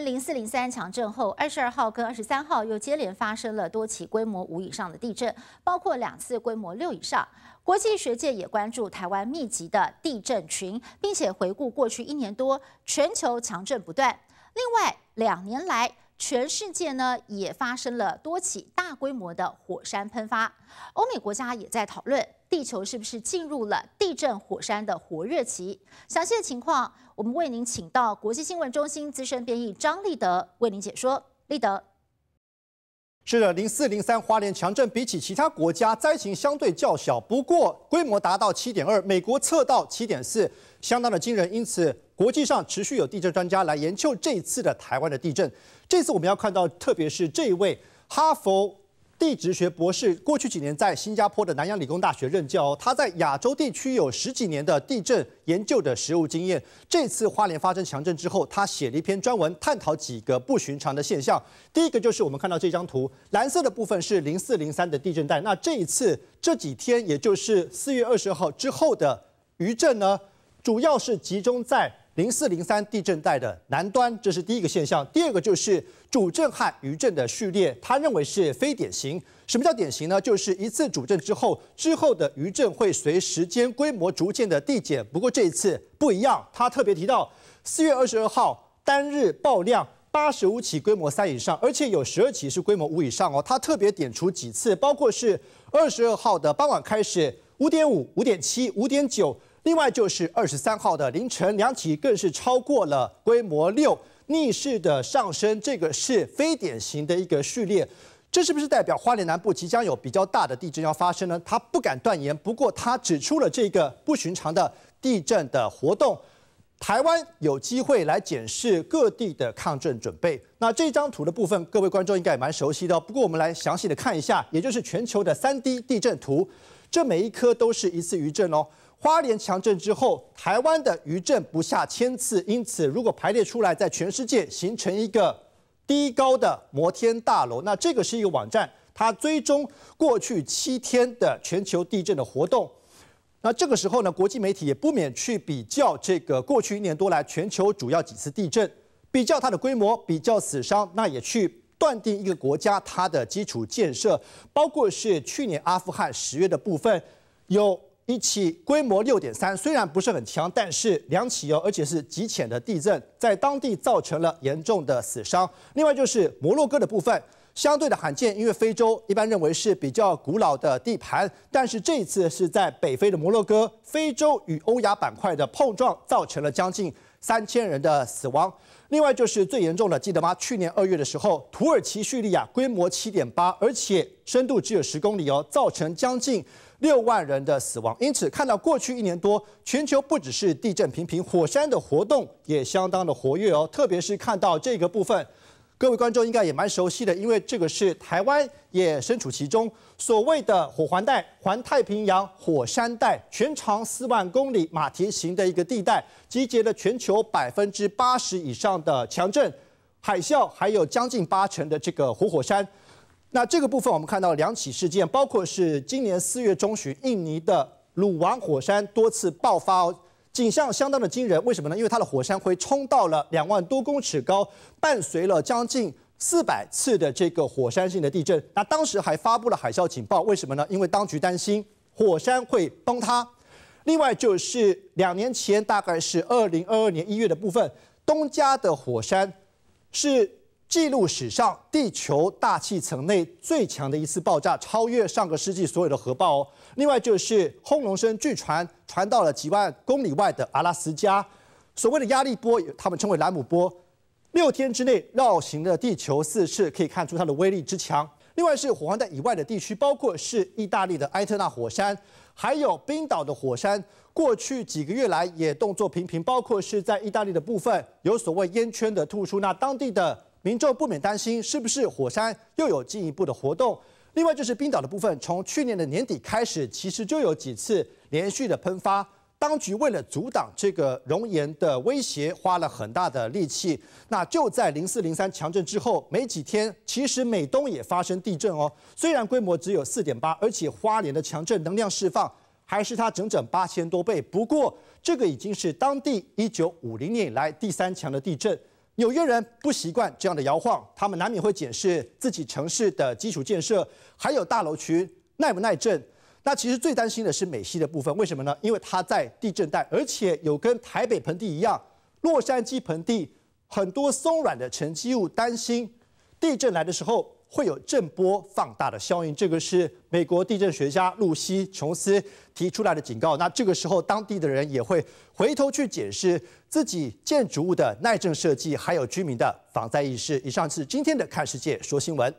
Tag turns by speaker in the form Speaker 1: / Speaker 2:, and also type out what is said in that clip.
Speaker 1: 零四零三强震后，二十二号跟二十三号又接连发生了多起规模五以上的地震，包括两次规模六以上。国际学界也关注台湾密集的地震群，并且回顾过去一年多全球强震不断。另外，两年来。全世界呢也发生了多起大规模的火山喷发，欧美国家也在讨论地球是不是进入了地震火山的活跃期。详细的情况，我们为您请到国际新闻中心资深编译张立德为您解说。立德。
Speaker 2: 是的，零四零三花莲强震比起其他国家灾情相对较小，不过规模达到七点二，美国测到七点四，相当的惊人。因此，国际上持续有地震专家来研究这次的台湾的地震。这次我们要看到，特别是这位哈佛。地质学博士过去几年在新加坡的南洋理工大学任教，他在亚洲地区有十几年的地震研究的实务经验。这次花莲发生强震之后，他写了一篇专文探讨几个不寻常的现象。第一个就是我们看到这张图，蓝色的部分是零四零三的地震带。那这一次这几天，也就是四月二十号之后的余震呢，主要是集中在。零四零三地震带的南端，这是第一个现象。第二个就是主震害余震的序列，他认为是非典型。什么叫典型呢？就是一次主震之后，之后的余震会随时间规模逐渐的递减。不过这一次不一样，他特别提到四月二十二号单日爆量八十五起规模三以上，而且有十二起是规模五以上哦。他特别点出几次，包括是二十二号的傍晚开始，五点五、五点七、五点九。另外就是二十三号的凌晨两起，更是超过了规模六，逆势的上升，这个是非典型的一个序列。这是不是代表花莲南部即将有比较大的地震要发生呢？他不敢断言，不过他指出了这个不寻常的地震的活动，台湾有机会来检视各地的抗震准备。那这张图的部分，各位观众应该也蛮熟悉的。不过我们来详细的看一下，也就是全球的三 D 地震图，这每一颗都是一次余震哦。花莲强震之后，台湾的余震不下千次，因此如果排列出来，在全世界形成一个低高的摩天大楼，那这个是一个网站，它追踪过去七天的全球地震的活动。那这个时候呢，国际媒体也不免去比较这个过去一年多来全球主要几次地震，比较它的规模，比较死伤，那也去断定一个国家它的基础建设，包括是去年阿富汗十月的部分有。一起规模六点三，虽然不是很强，但是两起哦，而且是极浅的地震，在当地造成了严重的死伤。另外就是摩洛哥的部分，相对的罕见，因为非洲一般认为是比较古老的地盘，但是这一次是在北非的摩洛哥，非洲与欧亚板块的碰撞造成了将近三千人的死亡。另外就是最严重的，记得吗？去年二月的时候，土耳其叙利亚规模七点八，而且深度只有十公里哦，造成将近。六万人的死亡，因此看到过去一年多，全球不只是地震频频，火山的活动也相当的活跃哦。特别是看到这个部分，各位观众应该也蛮熟悉的，因为这个是台湾也身处其中。所谓的火环带，环太平洋火山带，全长四万公里，马蹄形的一个地带，集结了全球百分之八十以上的强震、海啸，还有将近八成的这个活火山。那这个部分，我们看到两起事件，包括是今年四月中旬，印尼的鲁王火山多次爆发，景象相当的惊人。为什么呢？因为它的火山灰冲到了两万多公尺高，伴随了将近四百次的这个火山性的地震。那当时还发布了海啸警报，为什么呢？因为当局担心火山会崩塌。另外就是两年前，大概是二零二二年一月的部分，东加的火山是。记录史上地球大气层内最强的一次爆炸，超越上个世纪所有的核爆哦。另外就是轰隆声，据传传到了几万公里外的阿拉斯加，所谓的压力波，他们称为兰姆波。六天之内绕行了地球四次，可以看出它的威力之强。另外是火环带以外的地区，包括是意大利的埃特纳火山，还有冰岛的火山，过去几个月来也动作频频，包括是在意大利的部分有所谓烟圈的吐出，那当地的。民众不免担心，是不是火山又有进一步的活动？另外就是冰岛的部分，从去年的年底开始，其实就有几次连续的喷发。当局为了阻挡这个熔岩的威胁，花了很大的力气。那就在零四零三强震之后没几天，其实美东也发生地震哦。虽然规模只有四点八，而且花莲的强震能量释放还是它整整八千多倍。不过这个已经是当地一九五零年以来第三强的地震。纽约人不习惯这样的摇晃，他们难免会检视自己城市的基础建设，还有大楼群耐不耐震。那其实最担心的是美西的部分，为什么呢？因为它在地震带，而且有跟台北盆地一样，洛杉矶盆地很多松软的沉积物，担心地震来的时候。会有震波放大的效应，这个是美国地震学家露西·琼斯提出来的警告。那这个时候，当地的人也会回头去解释自己建筑物的耐震设计，还有居民的防灾意识。以上是今天的《看世界》说新闻。